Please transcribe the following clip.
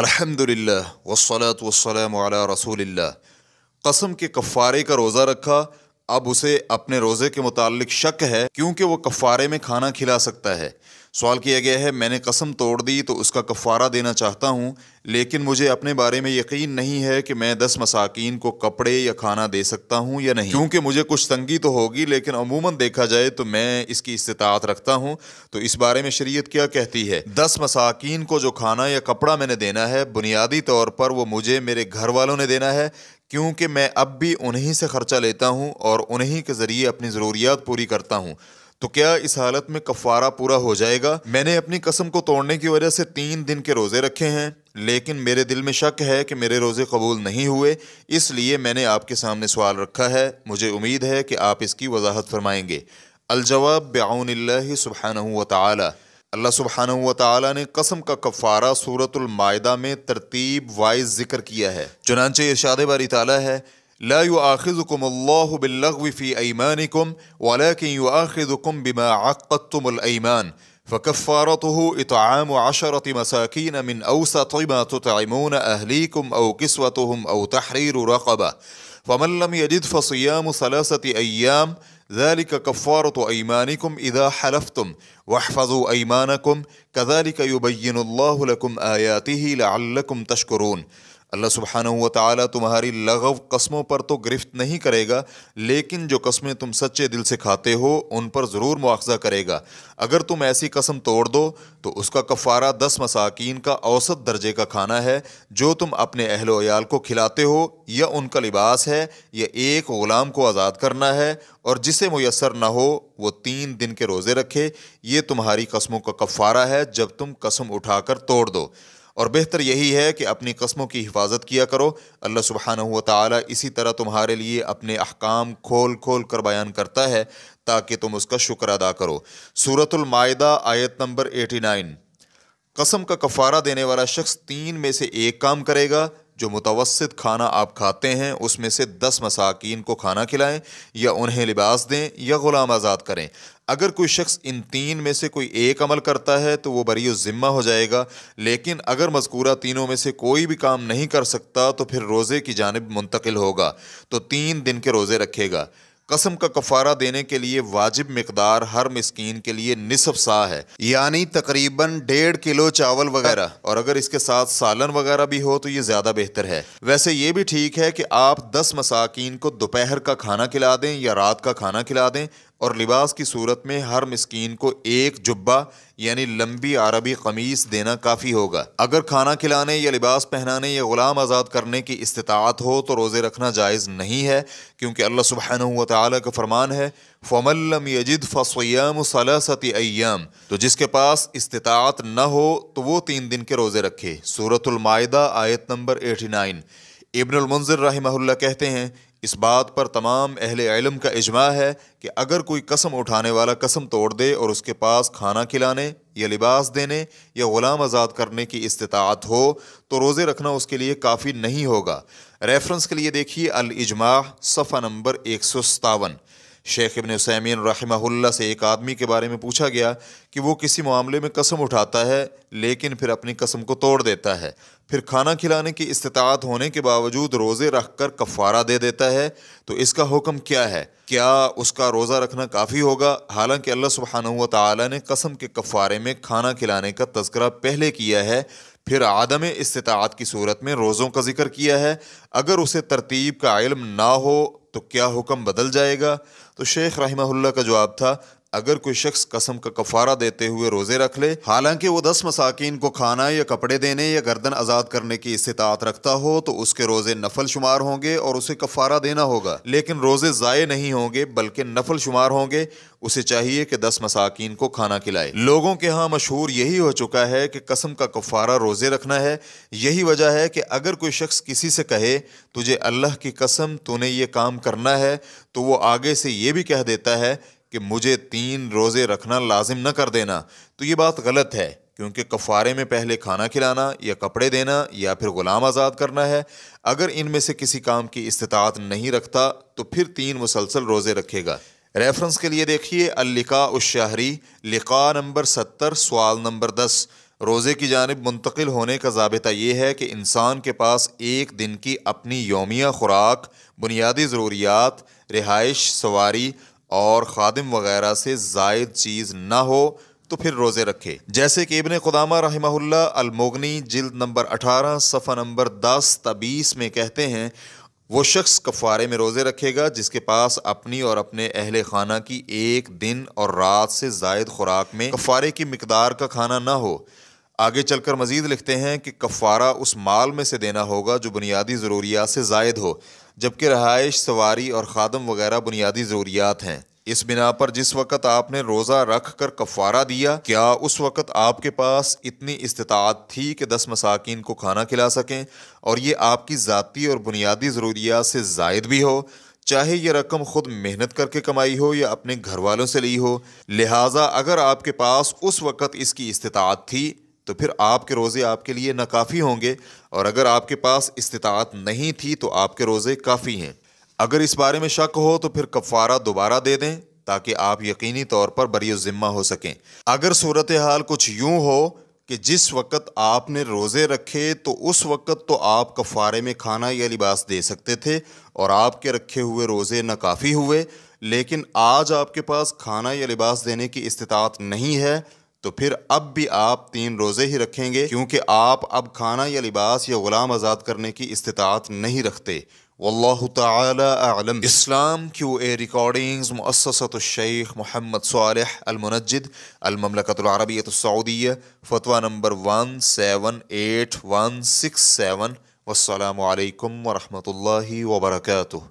अल्हम्दुलिल्लाह वसलात वसलाम अला रसूलिल्लाह कसम के कफ़ारे का रोज़ा रखा अब उसे अपने रोज़े के मुतालिक शक है क्योंकि वो कफ़ारे में खाना खिला सकता है सवाल किया गया है मैंने कसम तोड़ दी तो उसका कफ़ारा देना चाहता हूँ लेकिन मुझे अपने बारे में यकीन नहीं है कि मैं दस मसाकिन को कपड़े या खाना दे सकता हूँ या नहीं क्योंकि मुझे कुछ तंगी तो होगी लेकिन अमूमन देखा जाए तो मैं इसकी इस्तात रखता हूँ तो इस बारे में शरीयत क्या कहती है दस मसाकिन को जो खाना या कपड़ा मैंने देना है बुनियादी तौर पर वो मुझे मेरे घर वालों ने देना है क्योंकि मैं अब भी उन्हीं से ख़र्चा लेता हूँ और उन्हीं के ज़रिए अपनी ज़रूरियात पूरी करता हूँ तो क्या इस हालत में कफ़ारा पूरा हो जाएगा मैंने अपनी कसम को तोड़ने की वजह से तीन दिन के रोज़े रखे हैं लेकिन मेरे दिल में शक है कि मेरे रोज़े कबूल नहीं हुए इसलिए मैंने आपके सामने सवाल रखा है मुझे उम्मीद है कि आप इसकी वजाहत फरमाएंगे अलजवाब बाउन सुबहाना तला اللہ سبحانہ وتعالی نے قسم کا کفارہ سورة المائدہ میں ترتیب وائز ذکر کیا ہے چنانچہ ارشاد باری تعالی ہے لا يؤاخذكم الله باللغو في ايمانكم ولكن يؤاخذكم بما عقدتم الايمان فكفارته اطعام عشرة مساكين من اوسط ما تطعمون اهليكم او كسوتهم او تحرير رقبة فمن لم يجد فصيام ثلاثة ايام ذلك كفارة أيمانكم إذا حلفتم واحفظوا أيمانكم كذلك يبين الله لكم آياته لعلكم تشكرون अल्लाह सुबहान हुआ तुम्हारी लगव कस्मों पर तो गिरफ्त नहीं करेगा लेकिन जो कस्में तुम सच्चे दिल से खाते हो उन पर ज़रूर मुआवजा करेगा अगर तुम ऐसी कसम तोड़ दो तो उसका कफ़ारा दस मसाकिन का औसत दर्जे का खाना है जो तुम अपने अहलोयाल को खिलाते हो या उनका लिबास है या एक ग़ुलाम को आज़ाद करना है और जिसे मैसर ना हो वो तीन दिन के रोज़े रखे ये तुम्हारी कस्मों का कफ़ारा है जब तुम कसम कर तोड़ दो और बेहतर यही है कि अपनी कस्मों की हिफाजत किया करो अल्लाह सुबहान हुआ इसी तरह तुम्हारे लिए अपने अहकाम खोल खोल कर बयान करता है ताकि तुम उसका शुक्र अदा करो सूरतमायदा आयत नंबर एटी नाइन कसम का कफ़ारा देने वाला शख्स तीन में से एक काम करेगा जो मुतवसत खाना आप खाते हैं उसमें से दस मसाकिन को खाना खिलाएं या उन्हें लिबास दें या ग़ुलाम आज़ाद करें अगर कोई शख्स इन तीन में से कोई एक अमल करता है तो वो बरी ज़िम्मा हो जाएगा लेकिन अगर मजकूरा तीनों में से कोई भी काम नहीं कर सकता तो फिर रोज़े की जानब मुंतकिल होगा तो तीन दिन के रोज़े रखेगा कसम का कफारा देने के लिए वाजिब मकदार हर मस्किन के लिए निसफ सा है यानी तकरीबन डेढ़ किलो चावल वगैरह और अगर इसके साथ सालन वगैरह भी हो तो ये ज़्यादा बेहतर है वैसे ये भी ठीक है कि आप दस मसाकिन को दोपहर का खाना खिला दें या रात का खाना खिला दें और लिबास की सूरत में हर मस्किन को एक जुब्बा यानी लंबी अरबी कमीज देना काफ़ी होगा अगर खाना खिलाने या लिबास पहनाने या ग़ुलाम आज़ाद करने की इस्तात हो तो रोज़े रखना जायज़ नहीं है क्योंकि अल्लाह सुबहन का फरमान है फ़मल्लम यजिद फ़सयाम सलासत तो जिसके पास इस्तात न हो तो वो तीन दिन के रोज़े रखे सूरतमायदा आयत नंबर एटी नाइन इबनमंज़र रही कहते हैं इस बात पर तमाम अहल इलम का इजमा है कि अगर कोई कसम उठाने वाला कसम तोड़ दे और उसके पास खाना खिलाने या लिबास देने या ग़ुलाम आज़ाद करने की इस्तात हो तो रोज़े रखना उसके लिए काफ़ी नहीं होगा रेफरेंस के लिए देखिए अलजमा सफ़ा नंबर एक सौ सतावन शेख इबन सैमिन रहमहुल्ला से एक आदमी के बारे में पूछा गया कि वो किसी मामले में कसम उठाता है लेकिन फिर अपनी कसम को तोड़ देता है फिर खाना खिलाने की इस्तात होने के बावजूद रोज़े रख कर कफ़ारा दे देता है तो इसका हुक्म क्या है क्या उसका रोज़ा रखना काफ़ी होगा हालांकि अल्लाह सुबहान तला ने कसम के कफ़ारे में खाना खिलाने का तस्करा पहले किया है फिर आदम इस्तात की सूरत में रोज़ों का जिक्र किया है अगर उसे तरतीब का इलम ना हो तो क्या हुक्म बदल जाएगा तो शेख रही का जवाब था अगर कोई शख्स कसम का कफारा देते हुए रोजे रख ले हालांकि वो दस मसाकिन को खाना या कपड़े देने या गर्दन आज़ाद करने की इस्तात रखता हो तो उसके रोजे नफल शुमार होंगे और उसे कफारा देना होगा लेकिन रोजे ज़ाये नहीं होंगे बल्कि नफल शुमार होंगे उसे चाहिए कि दस मसाकिन को खाना खिलाए लोगों के यहाँ मशहूर यही हो चुका है कि कसम का कफारा रोजे रखना है यही वजह है कि अगर कोई शख्स किसी से कहे तुझे अल्लाह की कसम तूने ये काम करना है तो वो आगे से ये भी कह देता है कि मुझे तीन रोज़े रखना लाजिम न कर देना तो ये बात गलत है क्योंकि कफ़ारे में पहले खाना खिलाना या कपड़े देना या फिर ग़ुलाम आज़ाद करना है अगर इनमें से किसी काम की इस्तात नहीं रखता तो फिर तीन मुसलसल रोज़े रखेगा रेफरेंस के लिए देखिए अलिका उशाहरी लिका नंबर सत्तर सवाल नंबर दस रोज़े की जानब मुंतकिल होने का जबता यह है कि इंसान के पास एक दिन की अपनी योमिया खुराक बुनियादी ज़रूरियात रिहाइश सवारी और खादिम वगैरह से जायद चीज़ ना हो तो फिर रोज़े रखे जैसे कि इबन खुदामा रहमहुल्ला अलमोगनी जिल्द नंबर अठारह सफ़ा नंबर दस तबीस में कहते हैं वो शख्स कफारे में रोज़े रखेगा जिसके पास अपनी और अपने अहल खाना की एक दिन और रात से जायद खुराक में कफारे की मकदार का खाना ना हो आगे चलकर मजीद लिखते हैं कि कफारा उस माल में से देना होगा जो बुनियादी ज़रूरिया से जायद हो जबकि रहायश सवारी और ख़ादम वगैरह बुनियादी ज़रूरियात हैं इस बिना पर जिस वक़्त आपने रोज़ा रख कर कफ़ारा दिया क्या उस वक़्त आपके पास इतनी इस्तात थी कि दस मसाकिन को खाना खिला सकें और ये आपकी ज़ाती और बुनियादी ज़रूरियात से जायद भी हो चाहे ये रकम खुद मेहनत करके कमाई हो या अपने घर वालों से ली हो लिहाजा अगर आपके पास उस वक़्त इसकी इस्तात थी तो फिर आपके रोज़े आपके लिए नाकाफ़ी होंगे और अगर आपके पास इस्तात नहीं थी तो आपके रोज़े काफ़ी हैं अगर इस बारे में शक हो तो फिर कफ़ारा दोबारा दे दें ताकि आप यकीनी तौर पर बरी ज़िम्मा हो सकें अगर सूरत हाल कुछ यूँ हो कि जिस वक्त आपने रोज़े रखे तो उस वक्त तो आप कफ़ारे में खाना या लिबास दे सकते थे और आपके रखे हुए रोज़े नाकाफ़ी हुए लेकिन आज आपके पास खाना या लिबास देने की इस्तात नहीं है तो फिर अब भी आप तीन रोज़े ही रखेंगे क्योंकि आप अब खाना या लिबास या ग़ुलाम आज़ाद करने की इस्तात नहीं रखते Islam Q A recordings Sheikh Muhammad Salih Almunajjid अलममलकतरबियतसौदिया फ़तवा number one seven eight one six seven वालकम वरहमल वर्का